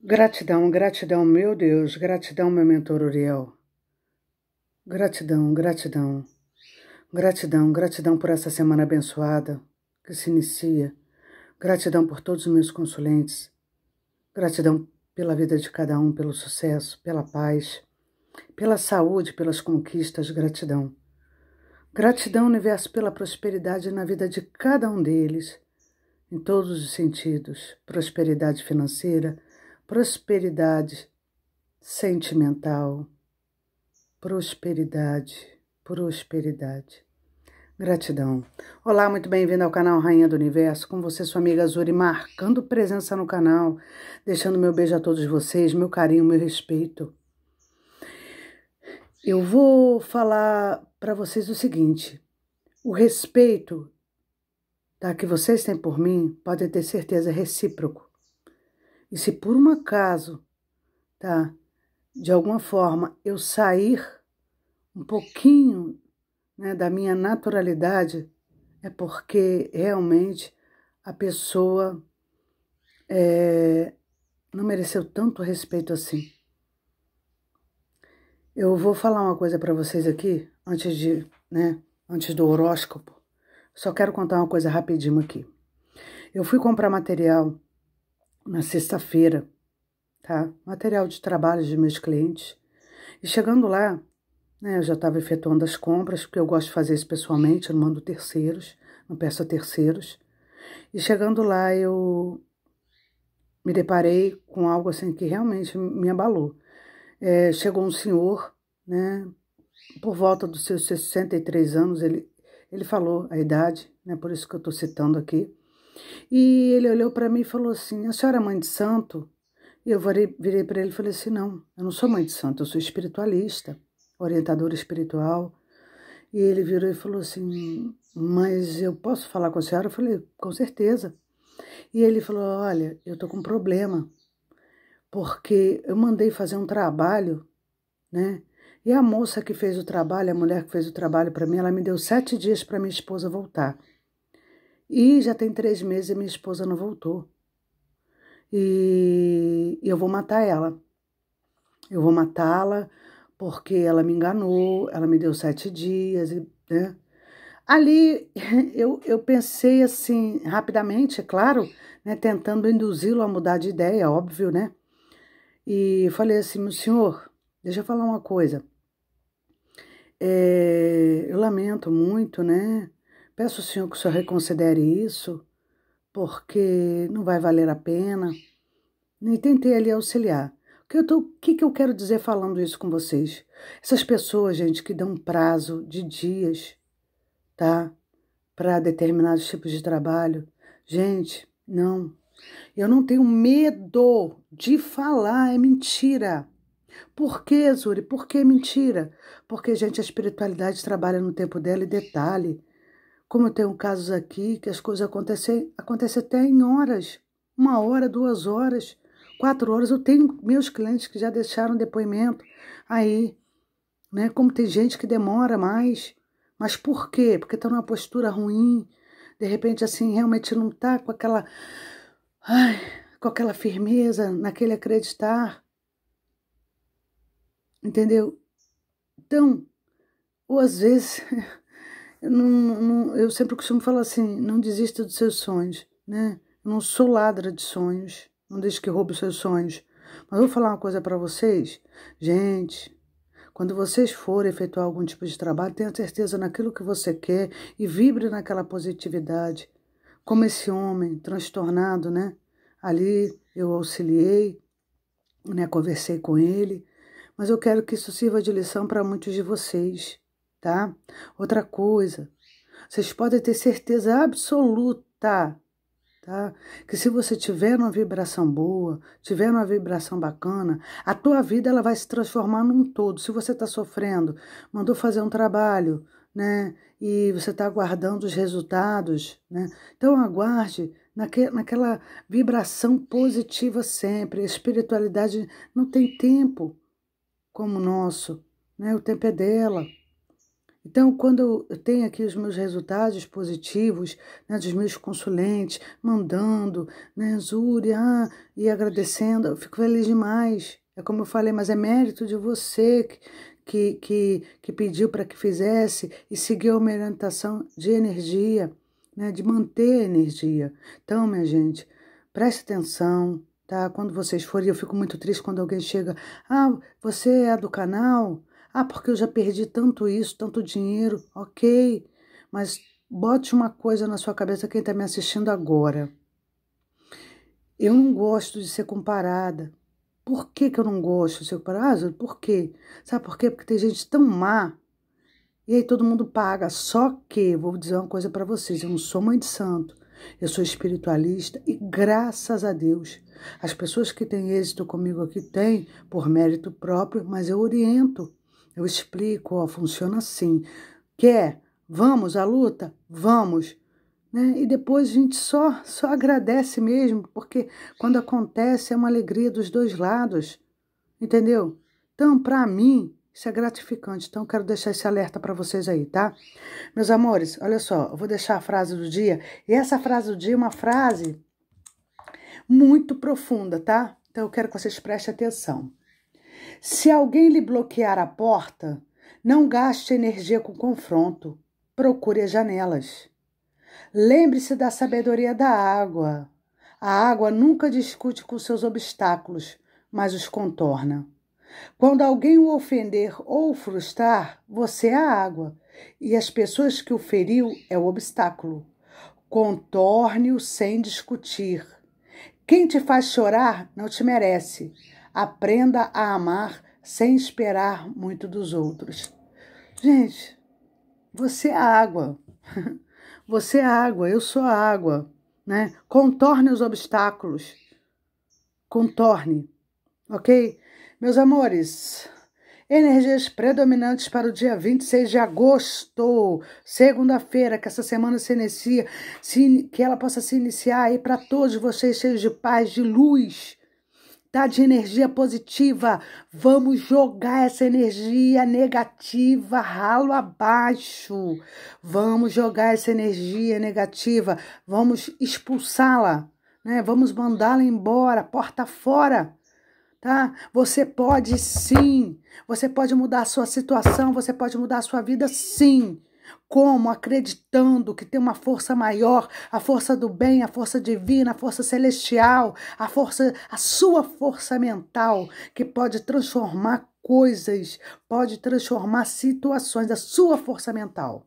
Gratidão, gratidão, meu Deus, gratidão, meu mentor Uriel. Gratidão, gratidão. Gratidão, gratidão por essa semana abençoada que se inicia. Gratidão por todos os meus consulentes. Gratidão pela vida de cada um, pelo sucesso, pela paz, pela saúde, pelas conquistas. Gratidão. Gratidão, universo, pela prosperidade na vida de cada um deles, em todos os sentidos: prosperidade financeira prosperidade sentimental, prosperidade, prosperidade. Gratidão. Olá, muito bem-vindo ao canal Rainha do Universo, com você, sua amiga Azuri, marcando presença no canal, deixando meu beijo a todos vocês, meu carinho, meu respeito. Eu vou falar para vocês o seguinte: o respeito tá, que vocês têm por mim pode ter certeza recíproco. E se por um acaso, tá, de alguma forma eu sair um pouquinho né, da minha naturalidade, é porque realmente a pessoa é, não mereceu tanto respeito assim. Eu vou falar uma coisa para vocês aqui antes de, né, antes do horóscopo. Só quero contar uma coisa rapidinho aqui. Eu fui comprar material na sexta-feira, tá? Material de trabalho de meus clientes. E chegando lá, né, eu já estava efetuando as compras, porque eu gosto de fazer isso pessoalmente, eu não mando terceiros, não peço a terceiros. E chegando lá, eu me deparei com algo assim que realmente me abalou. É, chegou um senhor, né, por volta dos seus 63 anos, ele, ele falou a idade, né, por isso que eu estou citando aqui. E ele olhou para mim e falou assim: A senhora é mãe de santo? E eu virei para ele e falei assim: Não, eu não sou mãe de santo, eu sou espiritualista, orientadora espiritual. E ele virou e falou assim: Mas eu posso falar com a senhora? Eu falei: Com certeza. E ele falou: Olha, eu tô com um problema, porque eu mandei fazer um trabalho, né? E a moça que fez o trabalho, a mulher que fez o trabalho para mim, ela me deu sete dias para minha esposa voltar. E já tem três meses e minha esposa não voltou. E eu vou matar ela. Eu vou matá-la porque ela me enganou, ela me deu sete dias, né? Ali eu, eu pensei assim, rapidamente, é claro, né, tentando induzi-lo a mudar de ideia, óbvio, né? E falei assim, meu senhor, deixa eu falar uma coisa. É, eu lamento muito, né? Peço ao Senhor que o Senhor reconsidere isso, porque não vai valer a pena. Nem tentei ali auxiliar. O que, eu tô, que, que eu quero dizer falando isso com vocês? Essas pessoas, gente, que dão prazo de dias, tá? Para determinados tipos de trabalho. Gente, não. Eu não tenho medo de falar, é mentira. Por que, Zuri? Por que mentira? Porque, gente, a espiritualidade trabalha no tempo dela e detalhe. Como eu tenho casos aqui que as coisas acontecem, acontecem até em horas, uma hora, duas horas, quatro horas. Eu tenho meus clientes que já deixaram depoimento aí, né? Como tem gente que demora mais, mas por quê? Porque está numa postura ruim, de repente assim realmente não tá com aquela, ai, com aquela firmeza, naquele acreditar, entendeu? Então, ou às vezes não, não, eu sempre costumo falar assim: não desista dos seus sonhos, né? Eu não sou ladra de sonhos, não deixe que roube os seus sonhos. Mas vou falar uma coisa para vocês, gente. Quando vocês forem efetuar algum tipo de trabalho, tenha certeza naquilo que você quer e vibre naquela positividade. Como esse homem transtornado, né? Ali eu auxiliei, né? Conversei com ele, mas eu quero que isso sirva de lição para muitos de vocês tá? Outra coisa, vocês podem ter certeza absoluta, tá? Que se você tiver uma vibração boa, tiver uma vibração bacana, a tua vida ela vai se transformar num todo. Se você está sofrendo, mandou fazer um trabalho, né? E você está aguardando os resultados, né? Então aguarde naque, naquela vibração positiva sempre. A espiritualidade não tem tempo como o nosso, né? O tempo é dela. Então, quando eu tenho aqui os meus resultados positivos, né, dos meus consulentes, mandando, né, Zuri, ah, e agradecendo, eu fico feliz demais. É como eu falei, mas é mérito de você que, que, que, que pediu para que fizesse e seguiu minha orientação de energia, né, de manter a energia. Então, minha gente, preste atenção, tá? Quando vocês forem, eu fico muito triste quando alguém chega, ah, você é do canal? Ah, porque eu já perdi tanto isso, tanto dinheiro. Ok, mas bote uma coisa na sua cabeça, quem está me assistindo agora. Eu não gosto de ser comparada. Por que, que eu não gosto de ser comparada? Ah, por quê? Sabe por quê? Porque tem gente tão má e aí todo mundo paga. Só que, vou dizer uma coisa para vocês, eu não sou mãe de santo. Eu sou espiritualista e graças a Deus, as pessoas que têm êxito comigo aqui têm por mérito próprio, mas eu oriento. Eu explico, ó, funciona assim. Quer? Vamos à luta? Vamos. Né? E depois a gente só, só agradece mesmo, porque quando acontece é uma alegria dos dois lados, entendeu? Então, para mim, isso é gratificante. Então, quero deixar esse alerta para vocês aí, tá? Meus amores, olha só, eu vou deixar a frase do dia. E essa frase do dia é uma frase muito profunda, tá? Então, eu quero que vocês prestem atenção. Se alguém lhe bloquear a porta, não gaste energia com confronto. Procure as janelas. Lembre-se da sabedoria da água. A água nunca discute com seus obstáculos, mas os contorna. Quando alguém o ofender ou o frustrar, você é a água, e as pessoas que o feriu é o obstáculo. Contorne-o sem discutir. Quem te faz chorar não te merece aprenda a amar sem esperar muito dos outros. Gente, você é água. Você é água, eu sou água, né? Contorne os obstáculos. Contorne. OK? Meus amores, Energias predominantes para o dia 26 de agosto, segunda-feira, que essa semana se inicia, se, que ela possa se iniciar aí para todos vocês cheios de paz, de luz, tá de energia positiva, vamos jogar essa energia negativa ralo abaixo. Vamos jogar essa energia negativa, vamos expulsá-la, né? Vamos mandá-la embora, porta fora. Tá? Você pode sim, você pode mudar a sua situação, você pode mudar a sua vida sim. Como? Acreditando que tem uma força maior, a força do bem, a força divina, a força celestial, a força, a sua força mental, que pode transformar coisas, pode transformar situações, a sua força mental.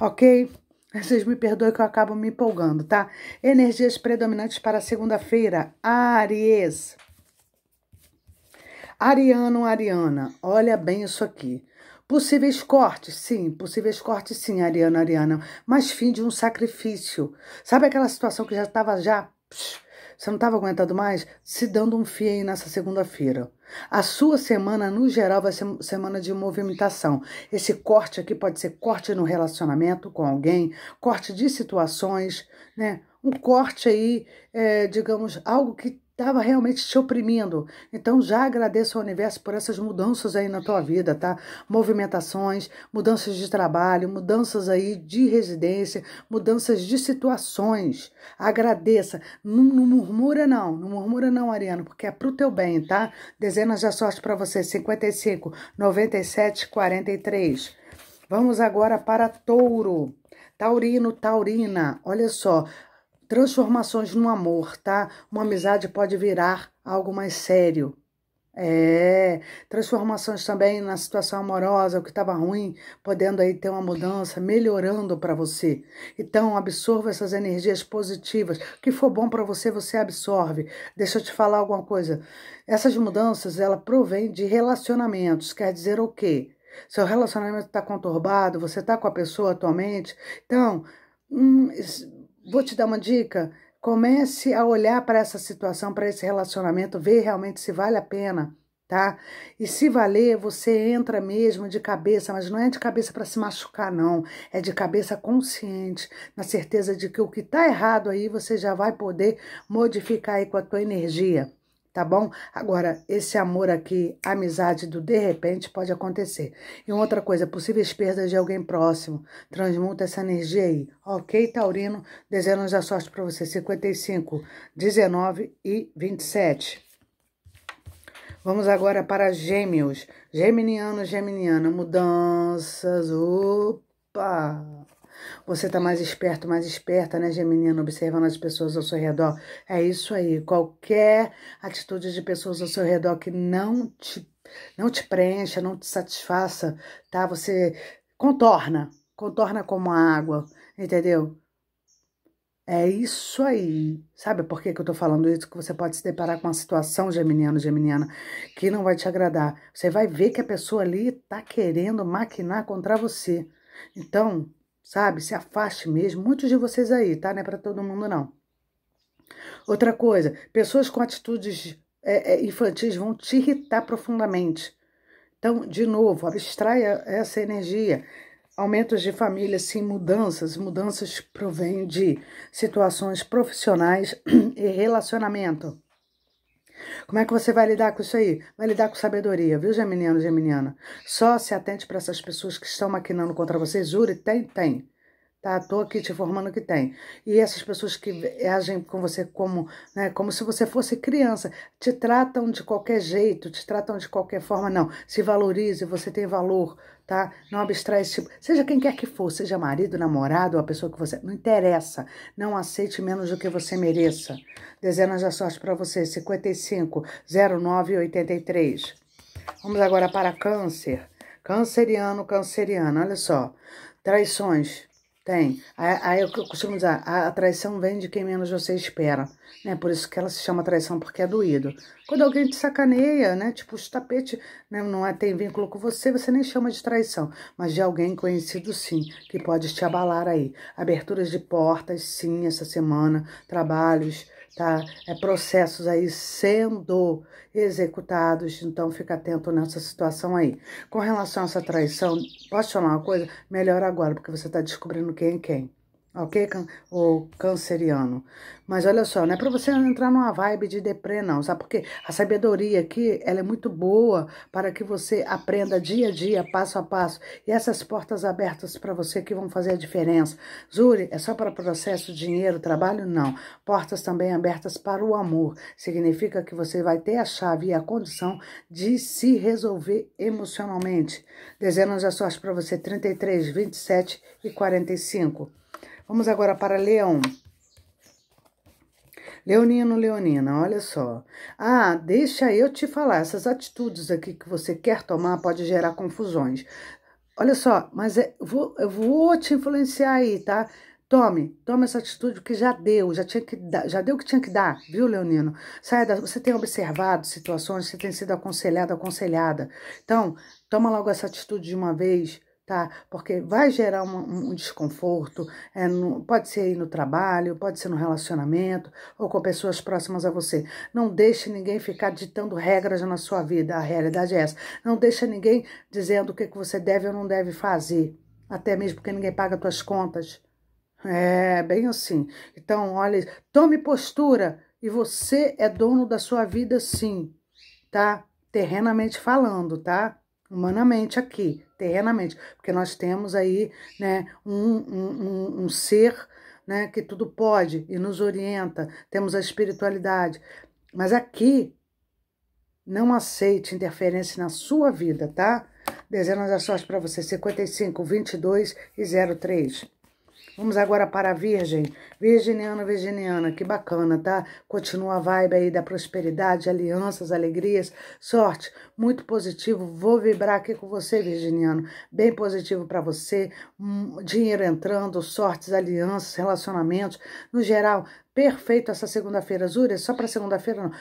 Ok? Vocês me perdoem que eu acabo me empolgando, tá? Energias predominantes para segunda-feira. Aries. Ariano, Ariana, olha bem isso aqui. Possíveis cortes, sim, possíveis cortes, sim, Ariana, Ariana, mas fim de um sacrifício. Sabe aquela situação que já estava já. Psh, você não estava aguentando mais? Se dando um fim aí nessa segunda-feira. A sua semana, no geral, vai ser semana de movimentação. Esse corte aqui pode ser corte no relacionamento com alguém, corte de situações, né? Um corte aí, é, digamos, algo que estava realmente te oprimindo. Então já agradeço ao universo por essas mudanças aí na tua vida, tá? Movimentações, mudanças de trabalho, mudanças aí de residência, mudanças de situações. Agradeça. Não, não murmura não, não murmura não, Ariano, porque é pro teu bem, tá? Dezenas de sorte para você, 55, 97, 43. Vamos agora para Touro. Taurino, Taurina, olha só, transformações no amor, tá? Uma amizade pode virar algo mais sério. É, transformações também na situação amorosa, o que estava ruim, podendo aí ter uma mudança, melhorando para você. Então, absorva essas energias positivas. O que for bom para você, você absorve. Deixa eu te falar alguma coisa. Essas mudanças, ela provém de relacionamentos. Quer dizer o quê? Seu relacionamento está conturbado, você está com a pessoa atualmente. Então, hum, vou te dar uma dica. Comece a olhar para essa situação, para esse relacionamento, ver realmente se vale a pena, tá? E se valer, você entra mesmo de cabeça, mas não é de cabeça para se machucar, não. É de cabeça consciente, na certeza de que o que está errado aí você já vai poder modificar aí com a tua energia tá bom? Agora, esse amor aqui, amizade do de repente, pode acontecer. E outra coisa, possíveis perdas de alguém próximo. Transmuta essa energia aí, ok, Taurino? Desejamos da sorte para você, 55, 19 e 27. Vamos agora para gêmeos. Geminiano, geminiana, mudanças, opa! Você está mais esperto, mais esperta, né, geminina? Observando as pessoas ao seu redor. É isso aí. Qualquer atitude de pessoas ao seu redor que não te, não te preencha, não te satisfaça, tá? Você contorna. Contorna como a água, entendeu? É isso aí. Sabe por que, que eu tô falando isso? Que você pode se deparar com uma situação, geminiano, geminiana, que não vai te agradar. Você vai ver que a pessoa ali tá querendo maquinar contra você. Então, sabe? Se afaste mesmo. Muitos de vocês aí, tá? Não é para todo mundo, não. Outra coisa, pessoas com atitudes é, é, infantis vão te irritar profundamente. Então, de novo, abstraia essa energia. Aumentos de família, sim, mudanças. Mudanças provêm de situações profissionais e relacionamento. Como é que você vai lidar com isso aí? Vai lidar com sabedoria, viu, geminiano, geminiana? Só se atente para essas pessoas que estão maquinando contra você. Jure, tem, tem. Tá, tô aqui te informando que tem. E essas pessoas que agem com você como, né, como se você fosse criança, te tratam de qualquer jeito, te tratam de qualquer forma, não. Se valorize, você tem valor, tá? Não abstrai esse tipo. Seja quem quer que for, seja marido, namorado, a pessoa que você. Não interessa. Não aceite menos do que você mereça. Dezenas da sorte para você. 55 09 83. Vamos agora para Câncer. Canceriano, canceriana, olha só. Traições. Tem. Aí eu costumo dizer, a, a, traição vem de quem menos você espera, né? Por isso que ela se chama traição, porque é doído. Quando alguém te sacaneia, né? Tipo, os tapetes né? não é, tem vínculo com você, você nem chama de traição. Mas de alguém conhecido, sim, que pode te abalar aí. Aberturas de portas, sim, essa semana. Trabalhos, tá? É, processos aí sendo executados, então fica atento nessa situação aí. Com relação a essa traição, posso te falar uma coisa? Melhor agora, porque você está descobrindo quem é quem ok? O canceriano. Mas olha só, não é para você entrar numa vibe de deprê, não, sabe? Porque a sabedoria aqui, ela é muito boa para que você aprenda dia a dia, passo a passo. E essas portas abertas para você que vão fazer a diferença. Zuri, é só para processo, dinheiro, trabalho? Não. Portas também abertas para o amor. Significa que você vai ter a chave e a condição de se resolver emocionalmente. Dezenas de sorte para você, 33, 27 e 45. Vamos agora para Leão. Leonino, Leonina, olha só. Ah, deixa eu te falar, essas atitudes aqui que você quer tomar pode gerar confusões. Olha só, mas é, vou, eu vou te influenciar aí, tá? Tome, tome essa atitude que já deu, já tinha que dar, já deu o que tinha que dar, viu, Leonino? Saia da, você tem observado situações, você tem sido aconselhado, aconselhada. Então, toma logo essa atitude de uma vez tá? Porque vai gerar um, um desconforto, é, no, pode ser aí no trabalho, pode ser no relacionamento ou com pessoas próximas a você. Não deixe ninguém ficar ditando regras na sua vida, a realidade é essa. Não deixe ninguém dizendo o que, que você deve ou não deve fazer, até mesmo porque ninguém paga suas contas. É, bem assim. Então, olha, tome postura e você é dono da sua vida sim, tá? Terrenamente falando, tá? Humanamente aqui, eternamente, porque nós temos aí né, um, um, um ser né, que tudo pode e nos orienta, temos a espiritualidade. Mas aqui, não aceite interferência na sua vida, tá? Dezenas de sorte para você, 55, 22 e 03. Vamos agora para a Virgem. Virginiana, Virginiana, que bacana, tá? Continua a vibe aí da prosperidade, alianças, alegrias, sorte. Muito positivo. Vou vibrar aqui com você, Virginiano. Bem positivo para você. Hum, dinheiro entrando, sortes, alianças, relacionamentos. No geral, perfeito essa segunda-feira. Zúria, só para segunda-feira não.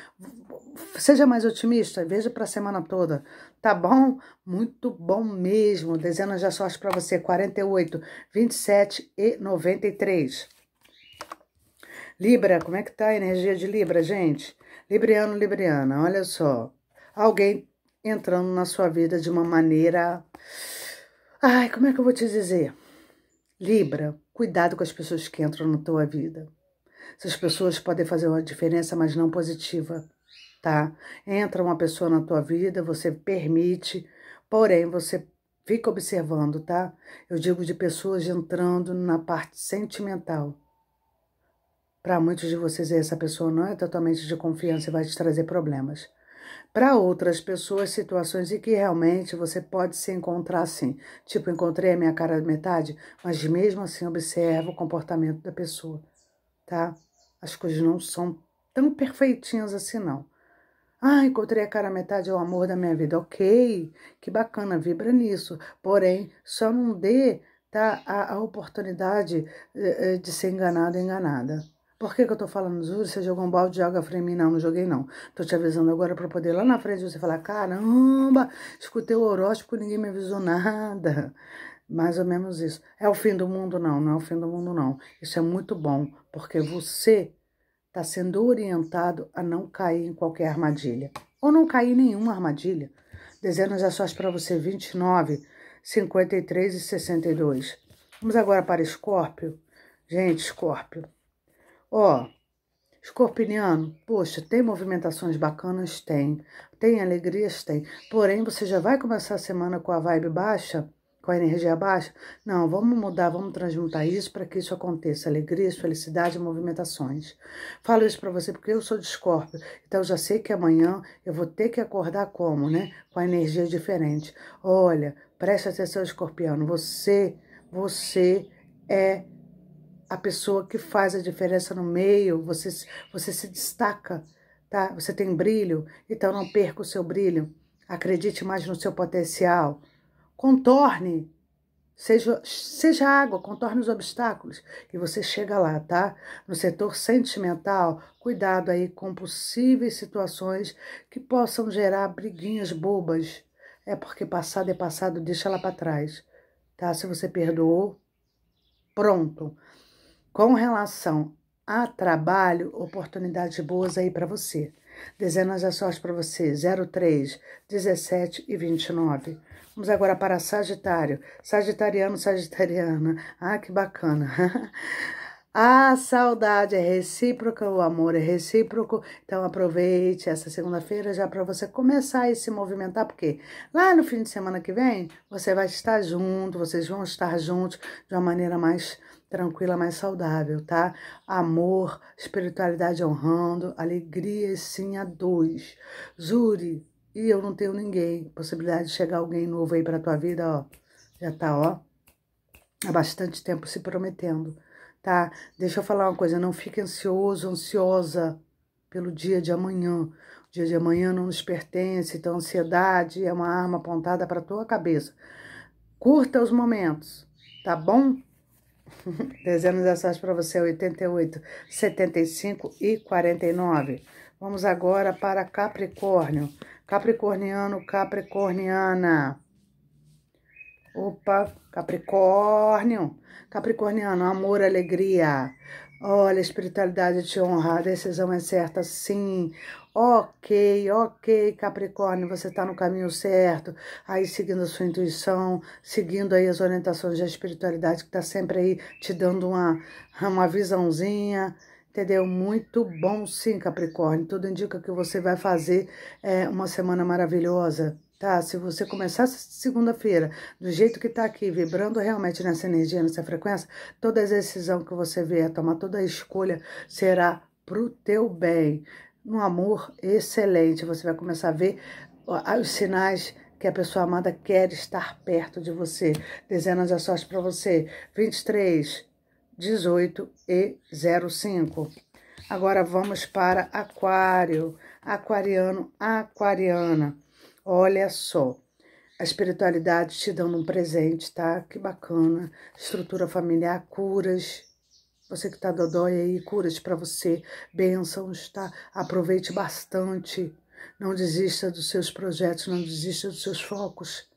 Seja mais otimista, veja para a semana toda tá bom? Muito bom mesmo. Dezenas de sorte para você, 48, 27 e 93. Libra, como é que tá a energia de Libra, gente? Libriano, Libriana, olha só. Alguém entrando na sua vida de uma maneira... Ai, como é que eu vou te dizer? Libra, cuidado com as pessoas que entram na tua vida. Essas pessoas podem fazer uma diferença, mas não positiva tá? Entra uma pessoa na tua vida, você permite, porém você fica observando, tá? Eu digo de pessoas entrando na parte sentimental. Para muitos de vocês, essa pessoa não é totalmente de confiança e vai te trazer problemas. Para outras pessoas, situações em que realmente você pode se encontrar assim. Tipo, encontrei a minha cara metade, mas mesmo assim observa o comportamento da pessoa, tá? As coisas não são tão perfeitinhas assim, não. Ah, encontrei a cara metade é o amor da minha vida. Ok, que bacana, vibra nisso. Porém, só não dê tá, a, a oportunidade de, eh, eh, de ser enganado ou enganada. Por que, que eu tô falando, Júlio? Você jogou um balde de água em mim? Não, não joguei não. Tô te avisando agora para poder lá na frente você falar, caramba, escutei o horóscopo ninguém me avisou nada. Mais ou menos isso. É o fim do mundo? Não, não é o fim do mundo não. Isso é muito bom, porque você está sendo orientado a não cair em qualquer armadilha, ou não cair em nenhuma armadilha. Dezenas é só para você, 29, 53 e 62. Vamos agora para Escórpio. Gente, Escórpio. Ó, Escorpiniano, poxa, tem movimentações bacanas? Tem. Tem alegrias? Tem. Porém, você já vai começar a semana com a vibe baixa? com a energia baixa? Não, vamos mudar, vamos transmutar isso para que isso aconteça. Alegrias, felicidade, movimentações. Falo isso para você porque eu sou de Escorpio, então eu já sei que amanhã eu vou ter que acordar como, né? Com a energia diferente. Olha, preste atenção, escorpião você, você é a pessoa que faz a diferença no meio, você, você se destaca, tá? Você tem brilho, então não perca o seu brilho. Acredite mais no seu potencial Contorne, seja, seja água, contorne os obstáculos e você chega lá, tá? No setor sentimental, cuidado aí com possíveis situações que possam gerar briguinhas bobas. É porque passado é passado, deixa lá para trás, tá? Se você perdoou, pronto. Com relação a trabalho, oportunidades boas aí para você. Dezenas de sorte para você, 03, 17 e 29. Vamos agora para Sagitário. Sagitariano, Sagitariana. Ah, que bacana. A ah, saudade é recíproca, o amor é recíproco. Então aproveite essa segunda-feira já para você começar e se movimentar, porque lá no fim de semana que vem você vai estar junto, vocês vão estar juntos de uma maneira mais tranquila, mais saudável, tá? Amor, espiritualidade honrando, alegria sim a dois. Zuri. E eu não tenho ninguém. Possibilidade de chegar alguém novo aí para tua vida, ó. Já tá, ó. Há bastante tempo se prometendo, tá? Deixa eu falar uma coisa. Não fique ansioso, ansiosa pelo dia de amanhã. O dia de amanhã não nos pertence, então a ansiedade é uma arma apontada para tua cabeça. Curta os momentos, tá bom? Dezenas de ações para você, 88, 75 e 49. Vamos agora para Capricórnio. Capricorniano, Capricorniana. Opa, Capricórnio, Capricorniano, amor, alegria. Olha, a espiritualidade te honra, a decisão é certa, sim. Ok, ok, Capricórnio, você está no caminho certo, aí seguindo a sua intuição, seguindo aí as orientações da espiritualidade que está sempre aí te dando uma, uma visãozinha, Entendeu? Muito bom sim, Capricórnio. Tudo indica que você vai fazer é, uma semana maravilhosa, tá? Se você começar segunda-feira do jeito que tá aqui, vibrando realmente nessa energia, nessa frequência, toda decisão que você vier tomar, toda escolha será pro teu bem. Um amor excelente. Você vai começar a ver os sinais que a pessoa amada quer estar perto de você. Dezenas de sorte para você. 23, 18 e 05. Agora vamos para Aquário, Aquariano, Aquariana. Olha só, a espiritualidade te dando um presente, tá? Que bacana. Estrutura familiar, curas. Você que tá dodói aí, curas para você, bênçãos, tá? Aproveite bastante. Não desista dos seus projetos, não desista dos seus focos.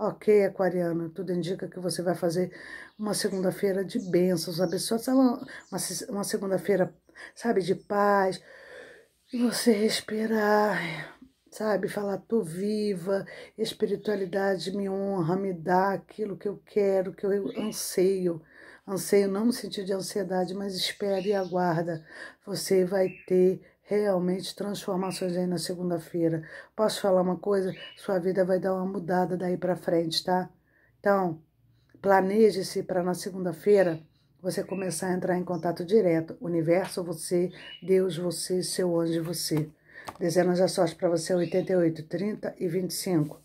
Ok, aquariano, tudo indica que você vai fazer uma segunda-feira de bênçãos, abençoadas, uma, uma, uma segunda-feira, sabe, de paz, você respirar, sabe, falar tô viva, espiritualidade me honra, me dá aquilo que eu quero, que eu anseio. Anseio não no sentido de ansiedade, mas espera e aguarda. Você vai ter realmente transformações aí na segunda-feira. Posso falar uma coisa? Sua vida vai dar uma mudada daí para frente, tá? Então, planeje-se para na segunda-feira você começar a entrar em contato direto. Universo, você, Deus, você, seu anjo, você. Dezenas da sorte para você, 88, 30 e 25.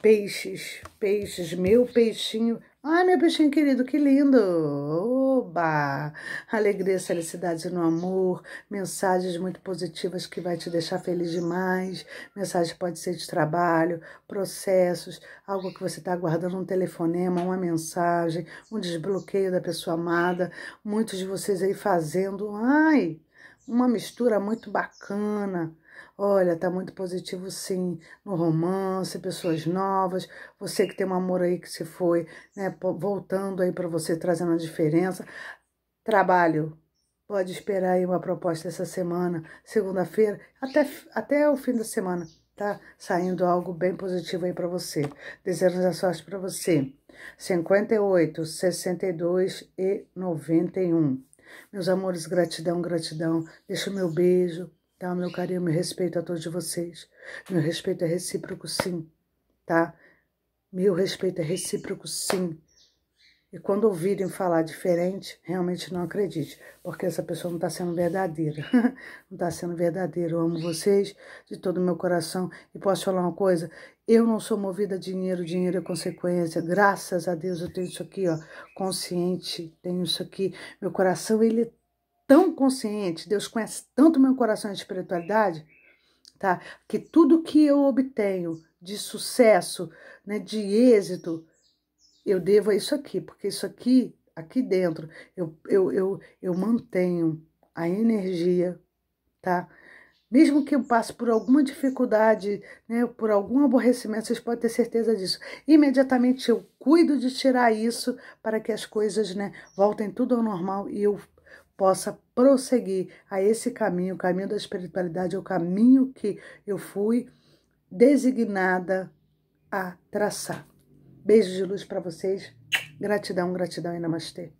Peixes, peixes, meu peixinho Ai, meu peixinho querido, que lindo! Oba! Alegria, felicidade no amor, mensagens muito positivas que vai te deixar feliz demais. Mensagem pode ser de trabalho, processos, algo que você está aguardando, um telefonema, uma mensagem, um desbloqueio da pessoa amada. Muitos de vocês aí fazendo, ai, uma mistura muito bacana. Olha, tá muito positivo sim, no romance, pessoas novas, você que tem um amor aí que se foi, né, voltando aí para você, trazendo a diferença. Trabalho, pode esperar aí uma proposta essa semana, segunda-feira, até, até o fim da semana, tá? Saindo algo bem positivo aí para você. Desejos a sorte para você. 58, 62 e 91. Meus amores, gratidão, gratidão. Deixa o meu beijo, Tá, meu carinho, meu respeito a todos vocês. Meu respeito é recíproco, sim. Tá? Meu respeito é recíproco, sim. E quando ouvirem falar diferente, realmente não acredite, porque essa pessoa não está sendo verdadeira. não está sendo verdadeira. Eu amo vocês de todo o meu coração. E posso falar uma coisa? Eu não sou movida a dinheiro, dinheiro é consequência. Graças a Deus eu tenho isso aqui, ó, consciente. Tenho isso aqui. Meu coração, ele tão consciente, Deus conhece tanto meu coração de espiritualidade, tá? Que tudo que eu obtenho de sucesso, né, de êxito, eu devo a isso aqui, porque isso aqui, aqui dentro, eu, eu, eu, eu mantenho a energia, tá? Mesmo que eu passe por alguma dificuldade, né, por algum aborrecimento, vocês podem ter certeza disso. Imediatamente eu cuido de tirar isso para que as coisas né, voltem tudo ao normal e eu possa prosseguir a esse caminho, o caminho da espiritualidade, é o caminho que eu fui designada a traçar. Beijo de luz para vocês. Gratidão, gratidão e namastê.